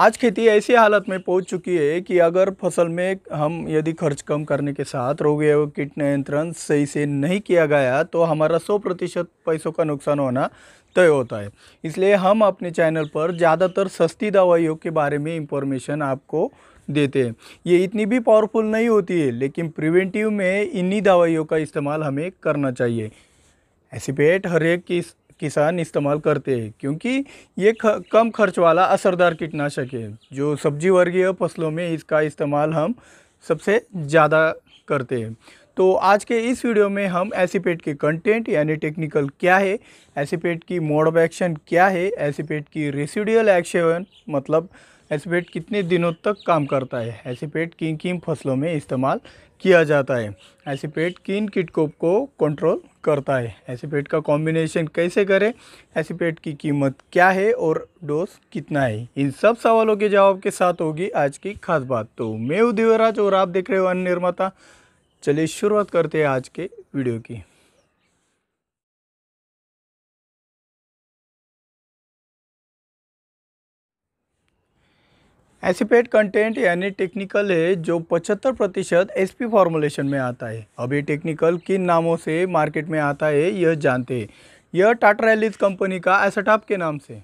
आज खेती ऐसी हालत में पहुंच चुकी है कि अगर फसल में हम यदि खर्च कम करने के साथ रोग एवं कीट नियंत्रण सही से नहीं किया गया तो हमारा सौ प्रतिशत पैसों का नुकसान होना तय होता है इसलिए हम अपने चैनल पर ज़्यादातर सस्ती दवाइयों के बारे में इंफॉर्मेशन आपको देते हैं ये इतनी भी पावरफुल नहीं होती है लेकिन प्रिवेंटिव में इन्हीं दवाइयों का इस्तेमाल हमें करना चाहिए ऐसी पेट हर एक की किसान इस्तेमाल करते हैं क्योंकि ये ख, कम खर्च वाला असरदार कीटनाशक है जो सब्जी वर्गीय फसलों में इसका इस्तेमाल हम सबसे ज़्यादा करते हैं तो आज के इस वीडियो में हम एसीपेट के कंटेंट यानी टेक्निकल क्या है एसीपेट की मोड ऑफ एक्शन क्या है एसीपेट की रेसिडियल एक्शन मतलब एसीपेट कितने दिनों तक काम करता है एसीपेट किन किन फसलों में इस्तेमाल किया जाता है एसीपेट किन किटकोप को कंट्रोल करता है एसीपेट का कॉम्बिनेशन कैसे करें एसीपेट की कीमत क्या है और डोज कितना है इन सब सवालों के जवाब के साथ होगी आज की खास बात तो मैं उदयराज और आप देख रहे हो अन निर्माता चलिए शुरुआत करते हैं आज के वीडियो की एसिपेट कंटेंट यानी टेक्निकल है जो 75 प्रतिशत एस फॉर्मुलेशन में आता है अब ये टेक्निकल किन नामों से मार्केट में आता है यह जानते हैं यह टाटा एलिस कंपनी का एसटाप के नाम से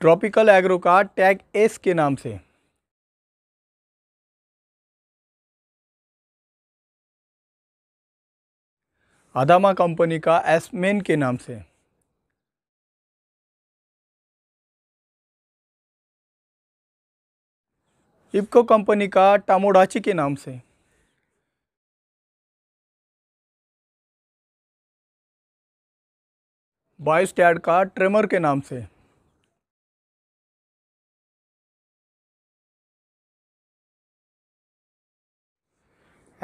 ट्रॉपिकल एग्रो का टैग एस के नाम से अदामा कंपनी का एसमेन के नाम से इप्को कंपनी का टामोडाची के नाम से बायोस्टैड का ट्रेमर के नाम से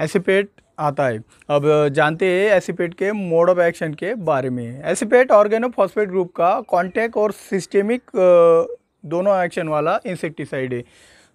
एसिपेट आता है अब जानते हैं एसीपेट के मोड ऑफ एक्शन के बारे में एसीपेट ऑर्गेनोफॉस्फेट ग्रुप का कॉन्टैक्ट और सिस्टेमिक दोनों एक्शन वाला इंसेक्टिसाइड है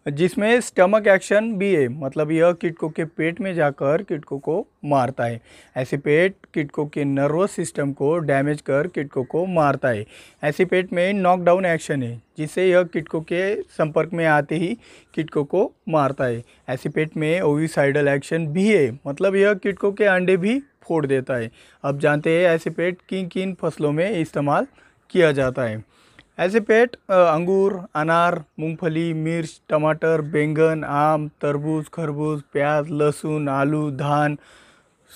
जिसमें स्टमक एक्शन भी है मतलब यह किटको के पेट में जाकर किटको को मारता है ऐसे पेट किटको के नर्वस सिस्टम को डैमेज कर किटको को मारता है ऐसे पेट में नॉकडाउन एक्शन है जिससे यह किटको के संपर्क में आते ही किटको को मारता है ऐसे पेट में ओविसाइडल एक्शन भी है मतलब यह किटको के अंडे भी फोड़ देता है अब जानते हैं ऐसे पेट किन किन फसलों में इस्तेमाल किया जाता है ऐसे पेट अंगूर अनार मूंगफली मिर्च टमाटर बैंगन आम तरबूज खरबूज प्याज लहसुन आलू धान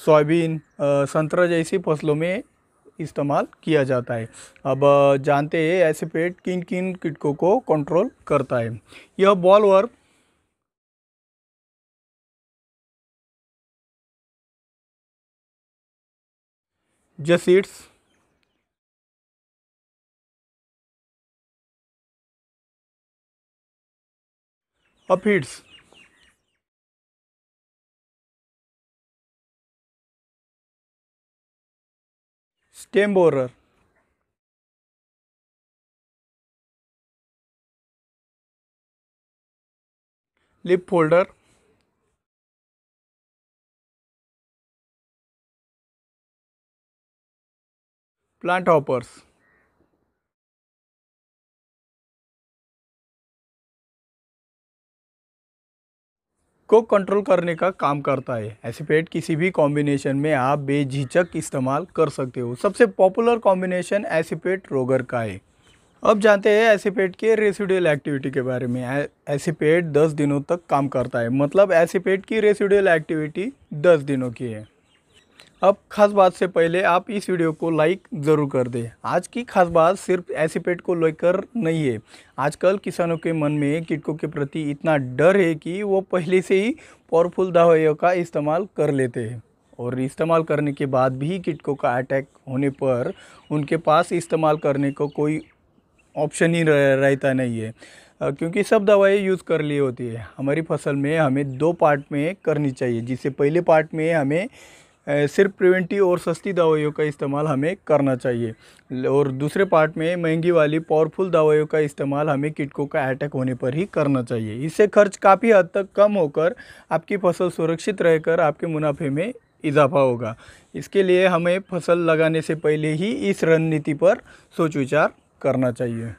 सोयाबीन संतरा जैसी फसलों में इस्तेमाल किया जाता है अब uh, जानते हैं ऐसे पेट किन किन कीटकों को कंट्रोल करता है यह bollworm jassids aphids stem borer leaf folder plant hoppers को कंट्रोल करने का काम करता है एसीपेट किसी भी कॉम्बिनेशन में आप बेझिझक इस्तेमाल कर सकते हो सबसे पॉपुलर कॉम्बिनेशन एसीपेट रोगर का है अब जानते हैं एसीपेट के रेसिडुअल एक्टिविटी के बारे में एसीपेट 10 दिनों तक काम करता है मतलब एसीपेट की रेसिडुअल एक्टिविटी 10 दिनों की है अब खास बात से पहले आप इस वीडियो को लाइक ज़रूर कर दें आज की खास बात सिर्फ ऐसी पेट को लेकर नहीं है आजकल किसानों के मन में कीटकों के प्रति इतना डर है कि वो पहले से ही पावरफुल दवाइयों का इस्तेमाल कर लेते हैं और इस्तेमाल करने के बाद भी कीटकों का अटैक होने पर उनके पास इस्तेमाल करने को कोई ऑप्शन ही रहता नहीं है क्योंकि सब दवाई यूज़ कर ली होती है हमारी फसल में हमें दो पार्ट में करनी चाहिए जिससे पहले पार्ट में हमें सिर्फ प्रिवेंटिव और सस्ती दवाइयों का इस्तेमाल हमें करना चाहिए और दूसरे पार्ट में महंगी वाली पावरफुल दवाइयों का इस्तेमाल हमें किटकों का अटैक होने पर ही करना चाहिए इससे खर्च काफ़ी हद तक कम होकर आपकी फसल सुरक्षित रहकर आपके मुनाफे में इजाफा होगा इसके लिए हमें फसल लगाने से पहले ही इस रणनीति पर सोच विचार करना चाहिए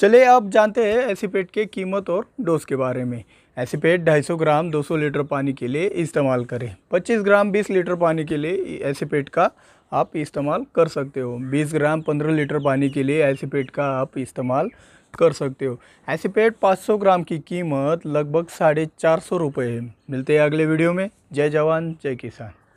चलिए आप जानते हैं एसीपेट के कीमत और डोज के बारे में एसीपेट 250 ग्राम 200 लीटर पानी के लिए इस्तेमाल करें 25 ग्राम 20 लीटर पानी के लिए एसीपेट का आप इस्तेमाल कर सकते हो 20 ग्राम 15 लीटर पानी के लिए एसीपेट का आप इस्तेमाल कर सकते हो एसीपेट 500 ग्राम की कीमत लगभग साढ़े चार सौ रुपये है मिलते हैं अगले वीडियो में जय जवान जय किसान